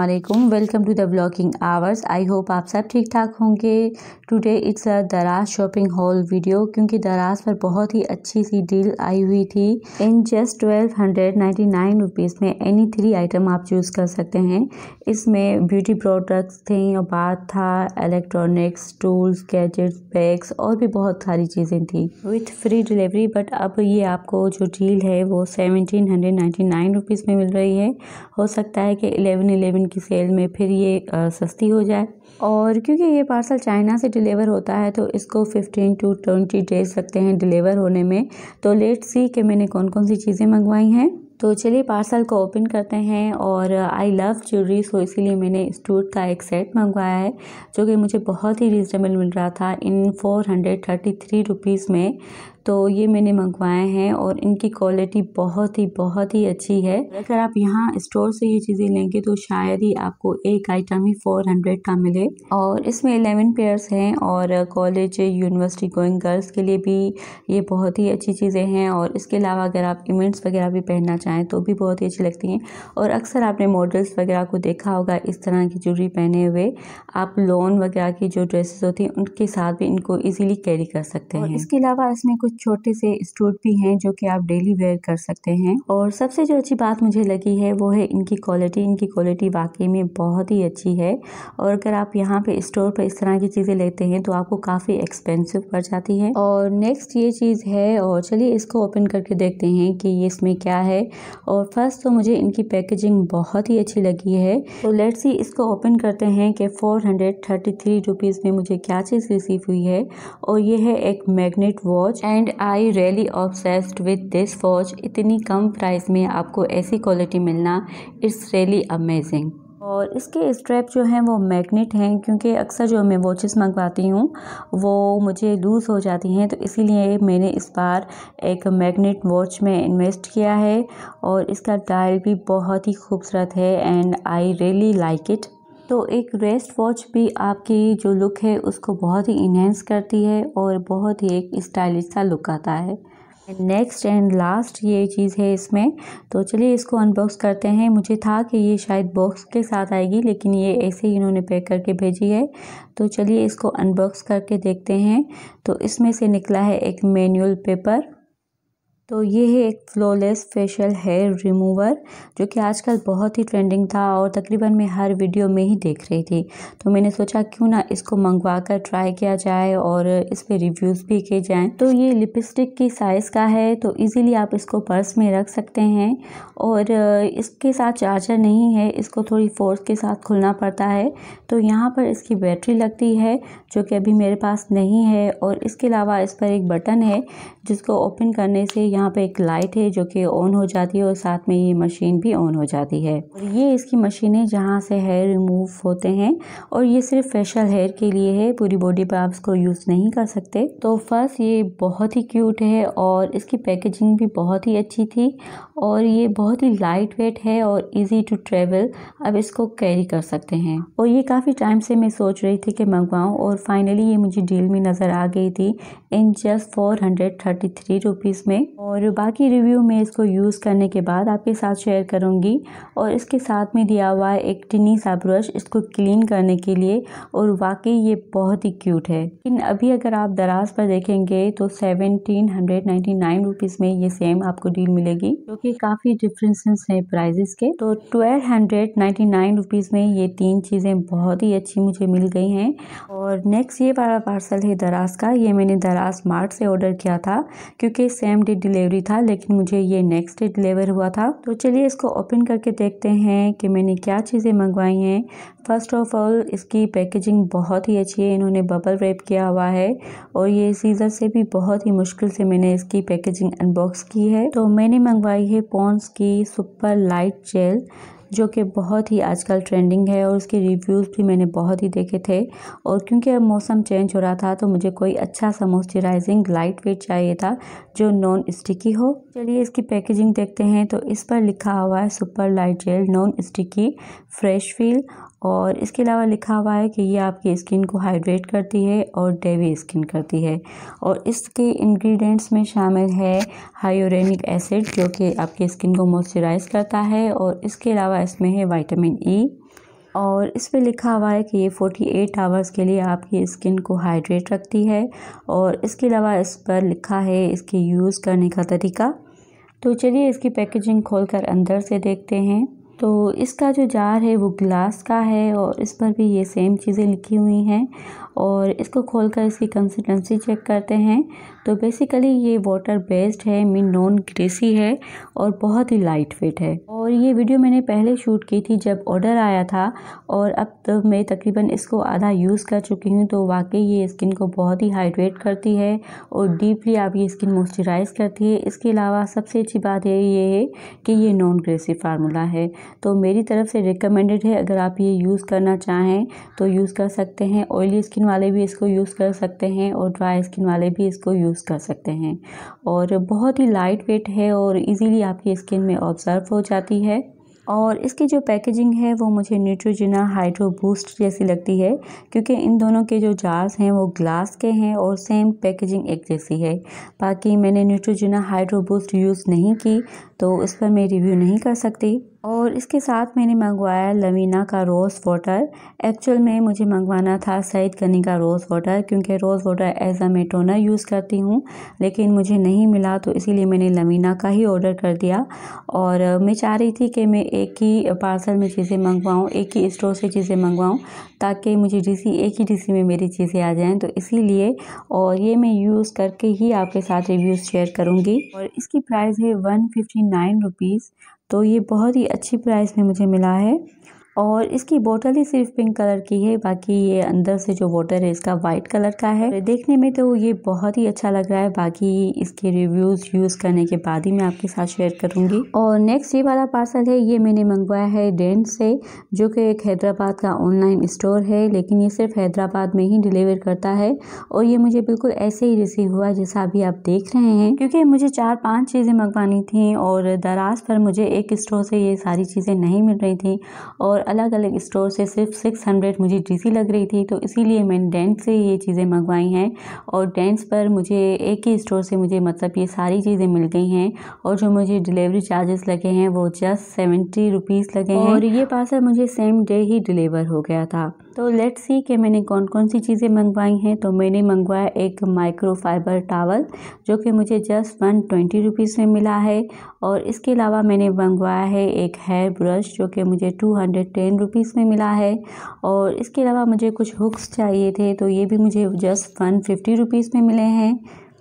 Aslam welcome to the blogging hours I hope आप सब ठीक ठाक होंगे टुडे इट्स अ दराज शॉपिंग हॉल वीडियो क्योंकि दराज पर बहुत ही अच्छी सी डील आई हुई थी in just twelve hundred ninety nine rupees में एनी थ्री आइटम आप चूज़ कर सकते हैं इसमें ब्यूटी प्रोडक्ट्स थे और बाथ था इलेक्ट्रॉनिक्स टूल्स गैजेट्स बैग्स और भी बहुत सारी चीज़ें थी विथ फ्री डिलीवरी बट अब ये आपको जो डील है वो seventeen hundred ninety nine rupees में मिल रही है हो सकता है कि इलेवन एलेवन वन की सेल में फिर ये सस्ती हो जाए और क्योंकि ये पार्सल चाइना से डिलीवर होता है तो इसको 15 टू 20 डेज लगते हैं डिलीवर होने में तो लेट सी कि मैंने कौन कौन सी चीज़ें मंगवाई हैं तो चलिए पार्सल को ओपन करते हैं और आई लव ज्वेलरी सो इसीलिए मैंने स्टूट का एक सेट मंगवाया है जो कि मुझे बहुत ही रिजनेबल मिल रहा था in four hundred thirty three rupees में तो ये मैंने मंगवाए हैं और इनकी क्वालिटी बहुत ही बहुत ही अच्छी है अगर आप यहाँ स्टोर से ये चीज़ें लेंगे तो शायद ही आपको एक आइटम ही फोर हंड्रेड का मिले और इसमें एलेवन पेयर्स हैं और कॉलेज यूनिवर्सिटी गोइंग गर्ल्स के लिए भी ये बहुत ही अच्छी चीज़ें हैं और इसके अलावा अगर आप इवेंट्स वगैरह भी पहनना चाहें तो भी बहुत ही अच्छी लगती हैं और अक्सर आपने मॉडल्स वगैरह को देखा होगा इस तरह की ज्वेलरी पहने हुए आप लोन वगैरह की जो ड्रेसेस होती हैं उनके साथ भी इनको ईजिली कैरी कर सकते हैं इसके अलावा इसमें कुछ कुछ छोटे से स्टोर भी हैं जो कि आप डेली वेयर कर सकते हैं और सबसे जो अच्छी बात मुझे लगी है वो है इनकी क्वालिटी इनकी क्वालिटी वाकई में बहुत ही अच्छी है और अगर आप यहाँ पे स्टोर पर इस तरह की चीज़ें लेते हैं तो आपको काफ़ी एक्सपेंसिव पड़ जाती है और नेक्स्ट ये चीज़ है और चलिए इसको ओपन करके देखते हैं कि ये इसमें क्या है और फर्स्ट तो मुझे इनकी पैकेजिंग बहुत ही अच्छी लगी है तो लेट्स सी इसको ओपन करते हैं कि four hundred thirty three rupees में मुझे क्या चीज़ रिसीव हुई है और ये है एक magnet watch and and I really obsessed with this watch इतनी कम प्राइस में आपको ऐसी क्वालिटी मिलना इट्स रियली अमेजिंग और इसके स्ट्रैप जो हैं वो मैग्नेट हैं क्योंकि अक्सर जो मैं वॉचेस मंगवाती हूँ वो मुझे लूज़ हो जाती हैं तो इसीलिए मैंने इस बार एक मैग्नेट वॉच में इन्वेस्ट किया है और इसका डायल भी बहुत ही खूबसूरत है and I really like it तो एक रेस्ट वॉच भी आपकी जो लुक है उसको बहुत ही इन्हेंस करती है और बहुत ही एक स्टाइलिश सा लुक आता है नेक्स्ट एंड लास्ट ये चीज़ है इसमें तो चलिए इसको अनबॉक्स करते हैं मुझे था कि ये शायद बॉक्स के साथ आएगी लेकिन ये ऐसे ही इन्होंने पैक करके भेजी है तो चलिए इसको अनबॉक्स करके देखते हैं तो इसमें से निकला है एक मैनुअल पेपर तो ये है एक फ्लॉलेस फेशियल हेयर रिमूवर जो कि आजकल बहुत ही ट्रेंडिंग था और तकरीबन मैं हर वीडियो में ही देख रही थी तो मैंने सोचा क्यों ना इसको मंगवा कर ट्राई किया जाए और इस पर रिव्यूज़ भी किए जाएँ तो ये लिपस्टिक की साइज़ का है तो इजीली आप इसको पर्स में रख सकते हैं और इसके साथ चार्जर नहीं है इसको थोड़ी फोर्स के साथ खुलना पड़ता है तो यहाँ पर इसकी बैटरी लगती है जो कि अभी मेरे पास नहीं है और इसके अलावा इस पर एक बटन है जिसको ओपन करने से यहाँ यहाँ पे एक लाइट है जो कि ऑन हो जाती है और साथ में ये मशीन भी ऑन हो जाती है और ये इसकी मशीनें जहाँ से हेयर रिमूव होते हैं और ये सिर्फ फेशियल हेयर के लिए है पूरी बॉडी पर आप इसको यूज़ नहीं कर सकते तो फर्स्ट ये बहुत ही क्यूट है और इसकी पैकेजिंग भी बहुत ही अच्छी थी और ये बहुत ही लाइट वेट है और इजी टू ट्रेवल अब इसको कैरी कर सकते हैं और ये काफ़ी टाइम से मैं सोच रही थी कि मंगवाऊँ और फाइनली ये मुझे डील में नज़र आ गई थी in just four hundred thirty three rupees में और बाकी रिव्यू मैं इसको यूज़ करने के बाद आपके साथ शेयर करूँगी और इसके साथ में दिया हुआ है एक टिनी सा ब्रश इसको क्लीन करने के लिए और वाकई ये बहुत ही क्यूट है लेकिन अभी अगर आप दराज पर देखेंगे तो seventeen hundred ninety nine rupees में ये सेम आपको डील मिलेगी जो कि काफ़ी डिफरेंसेस हैं प्राइजेस के तो twelve hundred ninety nine rupees में ये तीन चीज़ें बहुत ही अच्छी मुझे मिल गई हैं और नेक्स्ट ये वाला पार्सल है दराज का ये मैंने दराज मार्ट से ऑर्डर किया था क्योंकि सेम डे डिलीवरी था लेकिन मुझे ये नेक्स्ट डे डिलीवर हुआ था तो चलिए इसको ओपन करके देखते हैं कि मैंने क्या चीज़ें मंगवाई हैं फर्स्ट ऑफ ऑल इसकी पैकेजिंग बहुत ही अच्छी है इन्होंने बबल रैप किया हुआ है और ये सीज़र से भी बहुत ही मुश्किल से मैंने इसकी पैकेजिंग अनबॉक्स की है तो मैंने मंगवाई है पॉन्स की सुपर लाइट जेल जो कि बहुत ही आजकल ट्रेंडिंग है और उसके रिव्यूज़ भी मैंने बहुत ही देखे थे और क्योंकि अब मौसम चेंज हो रहा था तो मुझे कोई अच्छा सा मॉइस्चराइजिंग लाइट वेट चाहिए था जो नॉन स्टिकी हो चलिए इसकी पैकेजिंग देखते हैं तो इस पर लिखा हुआ है super light gel non sticky fresh feel और इसके अलावा लिखा हुआ है कि ये आपकी स्किन को हाइड्रेट करती है और डेवी स्किन करती है और इसके इंग्रेडिएंट्स में शामिल है हाइयोरेनिक एसिड जो कि आपकी स्किन को मॉइस्चराइज करता है और इसके अलावा इसमें है विटामिन ई और इस पर लिखा हुआ है कि ये 48 आवर्स के लिए आपकी स्किन को हाइड्रेट रखती है और इसके अलावा इस पर लिखा है इसके यूज़ करने का तरीका तो चलिए इसकी पैकेजिंग खोलकर अंदर से देखते हैं तो इसका जो जार है वो ग्लास का है और इस पर भी ये सेम चीज़ें लिखी हुई हैं और इसको खोलकर इसकी कंसिस्टेंसी चेक करते हैं तो बेसिकली ये वाटर बेस्ड है मीन नॉन ग्रेसी है और बहुत ही लाइट वेट है ये वीडियो मैंने पहले शूट की थी जब ऑर्डर आया था और अब तो मैं तकरीबन इसको आधा यूज़ कर चुकी हूँ तो वाकई ये स्किन को बहुत ही हाइड्रेट करती है और डीपली आपकी स्किन मॉइस्चराइज़ करती है इसके अलावा सबसे अच्छी बात ये है कि ये नॉन ग्रेसिव फार्मूला है तो मेरी तरफ से रिकमेंडेड है अगर आप ये यूज़ करना चाहें तो यूज़ कर सकते हैं ऑयली स्किन वाले भी इसको यूज़ कर सकते हैं और ड्राई स्किन वाले भी इसको यूज़ कर सकते हैं और बहुत ही लाइट वेट है और ईज़िली आपकी स्किन में ऑब्ज़र्व हो जाती है वाली है और इसकी जो पैकेजिंग है वो मुझे न्यूट्रोजिना हाइड्रो बूस्ट जैसी लगती है क्योंकि इन दोनों के जो जार्स हैं वो ग्लास के हैं और सेम पैकेजिंग एक जैसी है बाकी मैंने न्यूट्रोजिना हाइड्रो बूस्ट यूज़ नहीं की तो उस पर मैं रिव्यू नहीं कर सकती और इसके साथ मैंने मंगवाया लवीना का रोज़ वाटर एक्चुअल में मुझे मंगवाना था सईद गनी का रोज़ वाटर क्योंकि रोज़ वाटर एज अ मैं टोनर यूज़ करती हूँ लेकिन मुझे नहीं मिला तो इसीलिए मैंने लवीना का ही ऑर्डर कर दिया और मैं चाह रही थी कि मैं एक ही पार्सल में चीज़ें मंगवाऊँ एक ही स्टोर से चीज़ें मंगवाऊँ ताकि मुझे डीसी एक ही डीसी में मेरी चीज़ें आ जाएँ तो इसी और ये मैं यूज़ करके ही आपके साथ रिव्यूज़ शेयर करूँगी और इसकी प्राइस है वन फिफ्टी नाइन रुपीज़ तो ये बहुत ही अच्छी प्राइस में मुझे मिला है और इसकी बोतल ही सिर्फ पिंक कलर की है बाकी ये अंदर से जो वाटर है इसका वाइट कलर का है देखने में तो ये बहुत ही अच्छा लग रहा है बाकी इसके रिव्यूज यूज करने के बाद ही मैं आपके साथ शेयर करूंगी और नेक्स्ट ये वाला पार्सल है ये मैंने मंगवाया है डेंट से जो कि एक हैदराबाद का ऑनलाइन स्टोर है लेकिन ये सिर्फ हैदराबाद में ही डिलीवर करता है और ये मुझे बिल्कुल ऐसे ही रिसीव हुआ जैसा अभी आप देख रहे हैं क्योंकि मुझे चार पाँच चीज़ें मंगवानी थी और दराज पर मुझे एक स्टोर से ये सारी चीज़ें नहीं मिल रही थी और और अलग अलग स्टोर से सिर्फ सिक्स हंड्रेड मुझे डीसी लग रही थी तो इसीलिए मैंने डेंट से ये चीज़ें मंगवाई हैं और डेंट्स पर मुझे एक ही स्टोर से मुझे मतलब ये सारी चीज़ें मिल गई हैं और जो मुझे डिलीवरी चार्जेस लगे हैं वो जस्ट सेवेंटी रुपीज़ लगे हैं और ये पार्सल मुझे सेम डे ही डिलीवर हो गया था तो लेट सी कि मैंने कौन कौन सी चीज़ें मंगवाई हैं तो मैंने मंगवाया एक माइक्रो फाइबर टावल जो कि मुझे जस्ट वन ट्वेंटी रुपीज़ में मिला है और इसके अलावा मैंने मंगवाया है एक हेयर ब्रश जो कि मुझे टू हंड्रेड टेन रुपीज़ में मिला है और इसके अलावा मुझे कुछ हुक्स चाहिए थे तो ये भी मुझे जस्ट वन फिफ्टी रुपीज़ में मिले हैं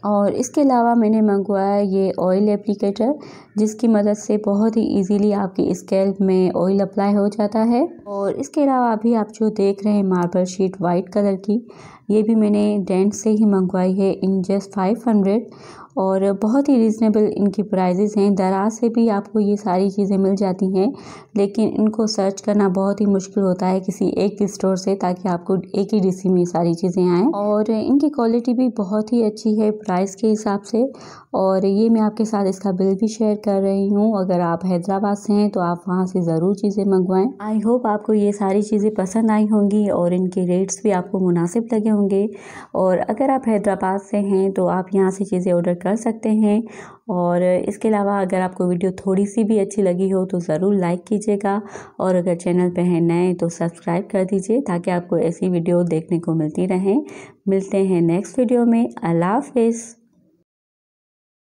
और इसके अलावा मैंने मंगवाया ये ऑयल एप्लीकेटर जिसकी मदद से बहुत ही इजीली आपकी स्केल में ऑयल अप्लाई हो जाता है और इसके अलावा अभी आप जो देख रहे हैं मार्बल शीट वाइट कलर की ये भी मैंने डेंट से ही मंगवाई है इन जस्ट फाइव हंड्रेड और बहुत ही रीज़नेबल इनकी प्राइजेज़ हैं दराज़ से भी आपको ये सारी चीज़ें मिल जाती हैं लेकिन इनको सर्च करना बहुत ही मुश्किल होता है किसी एक स्टोर से ताकि आपको एक ही डीसी में सारी चीज़ें आएँ और इनकी क्वालिटी भी बहुत ही अच्छी है प्राइस के हिसाब से और ये मैं आपके साथ इसका बिल भी शेयर कर रही हूँ अगर आप हैदराबाद से हैं तो आप वहाँ से ज़रूर चीज़ें मंगवाएँ आई होप आपको ये सारी चीज़ें पसंद आई होंगी और इनके रेट्स भी आपको मुनासिब लगे होंगे और अगर आप हैदराबाद से हैं तो आप यहाँ से चीज़ें ऑर्डर कर सकते हैं और इसके अलावा अगर आपको वीडियो थोड़ी सी भी अच्छी लगी हो तो ज़रूर लाइक कीजिएगा और अगर चैनल पर हैं नए तो सब्सक्राइब कर दीजिए ताकि आपको ऐसी वीडियो देखने को मिलती रहें मिलते हैं नेक्स्ट वीडियो में अल्लाह हाफिज़